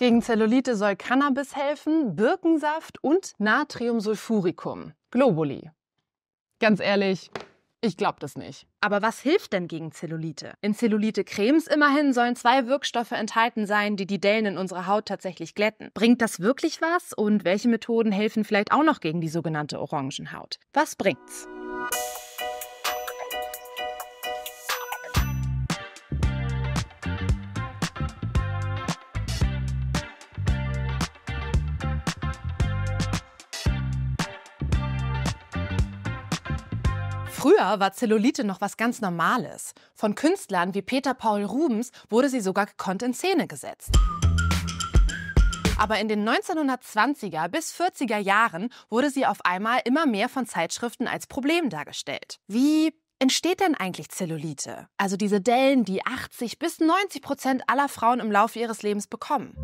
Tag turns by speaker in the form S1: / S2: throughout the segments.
S1: Gegen Zellulite soll Cannabis helfen, Birkensaft und Natriumsulfuricum. Globuli. Ganz ehrlich, ich glaube das nicht. Aber was hilft denn gegen Zellulite? In Zellulite-Cremes immerhin sollen zwei Wirkstoffe enthalten sein, die die Dellen in unserer Haut tatsächlich glätten. Bringt das wirklich was? Und welche Methoden helfen vielleicht auch noch gegen die sogenannte Orangenhaut? Was bringt's? Früher war Zellulite noch was ganz Normales. Von Künstlern wie Peter Paul Rubens wurde sie sogar gekonnt in Szene gesetzt. Aber in den 1920er bis 40er Jahren wurde sie auf einmal immer mehr von Zeitschriften als Problem dargestellt. Wie entsteht denn eigentlich Zellulite? Also diese Dellen, die 80 bis 90 Prozent aller Frauen im Laufe ihres Lebens bekommen.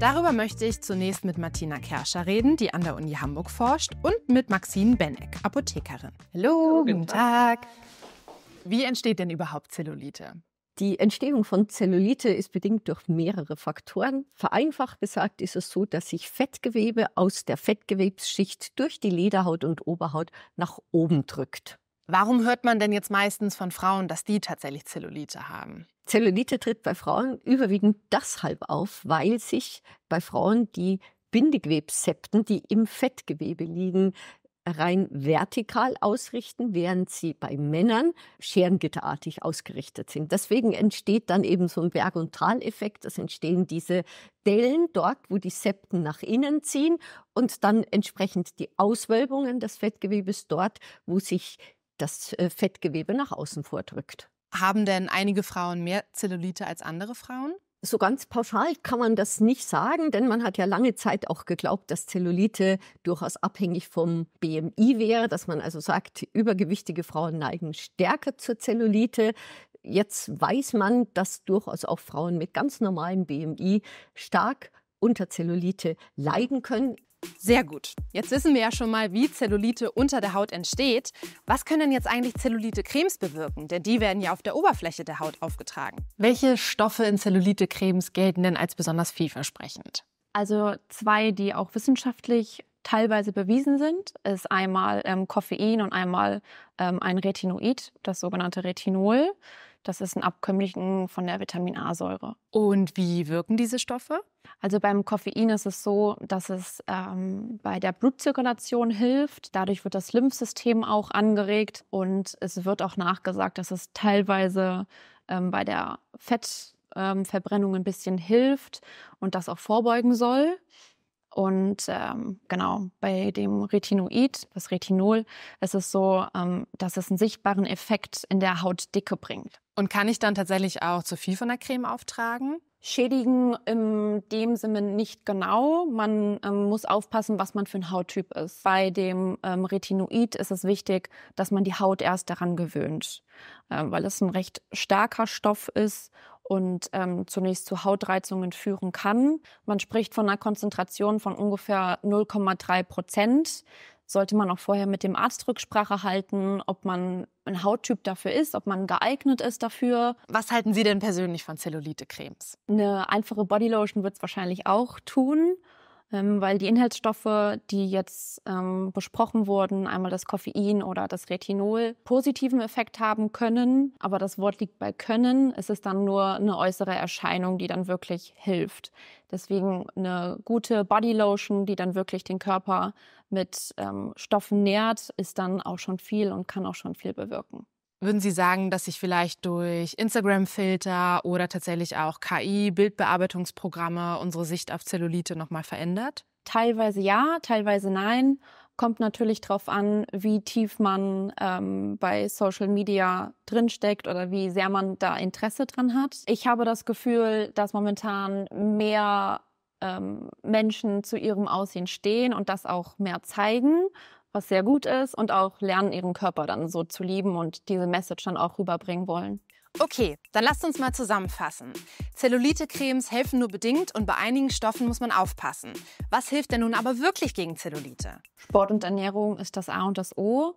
S1: Darüber möchte ich zunächst mit Martina Kerscher reden, die an der Uni Hamburg forscht, und mit Maxine Beneck, Apothekerin. Hallo, guten
S2: Tag. Wie entsteht denn überhaupt Zellulite? Die Entstehung von Zellulite ist bedingt durch mehrere Faktoren. Vereinfacht gesagt ist es so, dass sich Fettgewebe aus der Fettgewebsschicht durch die Lederhaut und Oberhaut nach oben drückt. Warum hört man denn jetzt meistens von Frauen, dass die tatsächlich Zellulite haben? Zellulite tritt bei Frauen überwiegend deshalb auf, weil sich bei Frauen die Bindegewebssepten, die im Fettgewebe liegen, rein vertikal ausrichten, während sie bei Männern scherengitterartig ausgerichtet sind. Deswegen entsteht dann eben so ein Berg- und Taleffekt. Es entstehen diese Dellen dort, wo die Septen nach innen ziehen und dann entsprechend die Auswölbungen des Fettgewebes dort, wo sich das äh, Fettgewebe nach außen vordrückt. Haben denn einige Frauen mehr Zellulite als
S1: andere Frauen?
S2: So ganz pauschal kann man das nicht sagen, denn man hat ja lange Zeit auch geglaubt, dass Zellulite durchaus abhängig vom BMI wäre, dass man also sagt, übergewichtige Frauen neigen stärker zur Zellulite. Jetzt weiß man, dass durchaus auch Frauen mit ganz normalem BMI stark unter Zellulite leiden können. Sehr gut. Jetzt wissen wir ja schon mal, wie Zellulite unter der Haut entsteht. Was können denn
S1: jetzt eigentlich Zellulite-Cremes bewirken? Denn die werden ja auf der Oberfläche der Haut aufgetragen. Welche Stoffe in Zellulite-Cremes gelten denn als besonders vielversprechend?
S3: Also zwei, die auch wissenschaftlich teilweise bewiesen sind, ist einmal ähm, Koffein und einmal ähm, ein Retinoid, das sogenannte Retinol. Das ist ein Abkömmlichen von der Vitamin A-Säure. Und wie wirken diese Stoffe? Also beim Koffein ist es so, dass es ähm, bei der Blutzirkulation hilft. Dadurch wird das Lymphsystem auch angeregt und es wird auch nachgesagt, dass es teilweise ähm, bei der Fettverbrennung ähm, ein bisschen hilft und das auch vorbeugen soll. Und ähm, genau, bei dem Retinoid, das Retinol, ist es so, ähm, dass es einen sichtbaren Effekt in der Hautdicke bringt. Und kann ich dann tatsächlich auch zu viel von der Creme auftragen? Schädigen in dem Sinne nicht genau. Man ähm, muss aufpassen, was man für ein Hauttyp ist. Bei dem ähm, Retinoid ist es wichtig, dass man die Haut erst daran gewöhnt, äh, weil es ein recht starker Stoff ist und ähm, zunächst zu Hautreizungen führen kann. Man spricht von einer Konzentration von ungefähr 0,3 Prozent sollte man auch vorher mit dem Arzt Rücksprache halten, ob man ein Hauttyp dafür ist, ob man geeignet ist dafür. Was halten Sie denn persönlich von
S1: Zellulite-Cremes?
S3: Eine einfache Bodylotion wird es wahrscheinlich auch tun. Ähm, weil die Inhaltsstoffe, die jetzt ähm, besprochen wurden, einmal das Koffein oder das Retinol, positiven Effekt haben können. Aber das Wort liegt bei können. Es ist dann nur eine äußere Erscheinung, die dann wirklich hilft. Deswegen eine gute Bodylotion, die dann wirklich den Körper mit ähm, Stoffen nährt, ist dann auch schon viel und kann auch schon viel bewirken. Würden Sie sagen, dass sich vielleicht durch Instagram-Filter oder tatsächlich auch KI, Bildbearbeitungsprogramme unsere Sicht auf Zellulite nochmal verändert? Teilweise ja, teilweise nein. Kommt natürlich darauf an, wie tief man ähm, bei Social Media drinsteckt oder wie sehr man da Interesse dran hat. Ich habe das Gefühl, dass momentan mehr ähm, Menschen zu ihrem Aussehen stehen und das auch mehr zeigen, was sehr gut ist und auch lernen, ihren Körper dann so zu lieben und diese Message dann auch rüberbringen wollen.
S1: Okay, dann lasst uns mal zusammenfassen. Zellulite-Cremes helfen nur bedingt und bei einigen Stoffen muss man aufpassen. Was hilft denn nun aber wirklich gegen Zellulite?
S3: Sport und Ernährung ist das A und das O.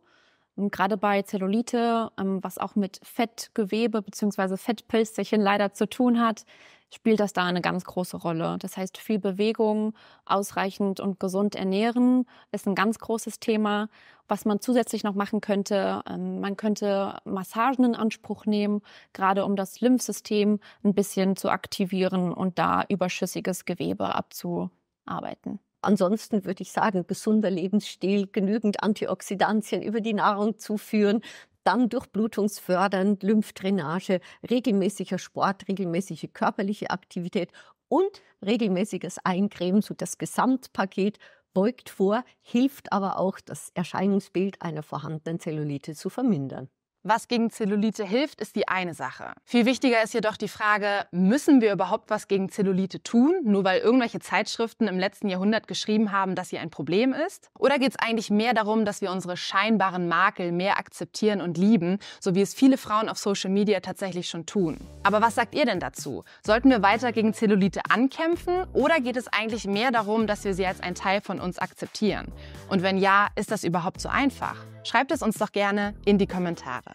S3: Ähm, gerade bei Zellulite, ähm, was auch mit Fettgewebe bzw. Fettpilsterchen leider zu tun hat, spielt das da eine ganz große Rolle. Das heißt, viel Bewegung, ausreichend und gesund ernähren ist ein ganz großes Thema. Was man zusätzlich noch machen könnte, ähm, man könnte Massagen in Anspruch nehmen, gerade um das Lymphsystem ein bisschen zu
S2: aktivieren und da überschüssiges Gewebe abzuarbeiten. Ansonsten würde ich sagen, gesunder Lebensstil, genügend Antioxidantien über die Nahrung zuführen, dann durchblutungsfördernd, Lymphdrainage, regelmäßiger Sport, regelmäßige körperliche Aktivität und regelmäßiges Eincremen, so das Gesamtpaket beugt vor, hilft aber auch, das Erscheinungsbild einer vorhandenen Zellulite zu vermindern.
S1: Was gegen Zellulite hilft, ist die eine Sache.
S2: Viel wichtiger ist jedoch die Frage, müssen
S1: wir überhaupt was gegen Zellulite tun, nur weil irgendwelche Zeitschriften im letzten Jahrhundert geschrieben haben, dass sie ein Problem ist? Oder geht es eigentlich mehr darum, dass wir unsere scheinbaren Makel mehr akzeptieren und lieben, so wie es viele Frauen auf Social Media tatsächlich schon tun? Aber was sagt ihr denn dazu? Sollten wir weiter gegen Zellulite ankämpfen oder geht es eigentlich mehr darum, dass wir sie als ein Teil von uns akzeptieren? Und wenn ja, ist das überhaupt so einfach? Schreibt es uns doch gerne in die Kommentare.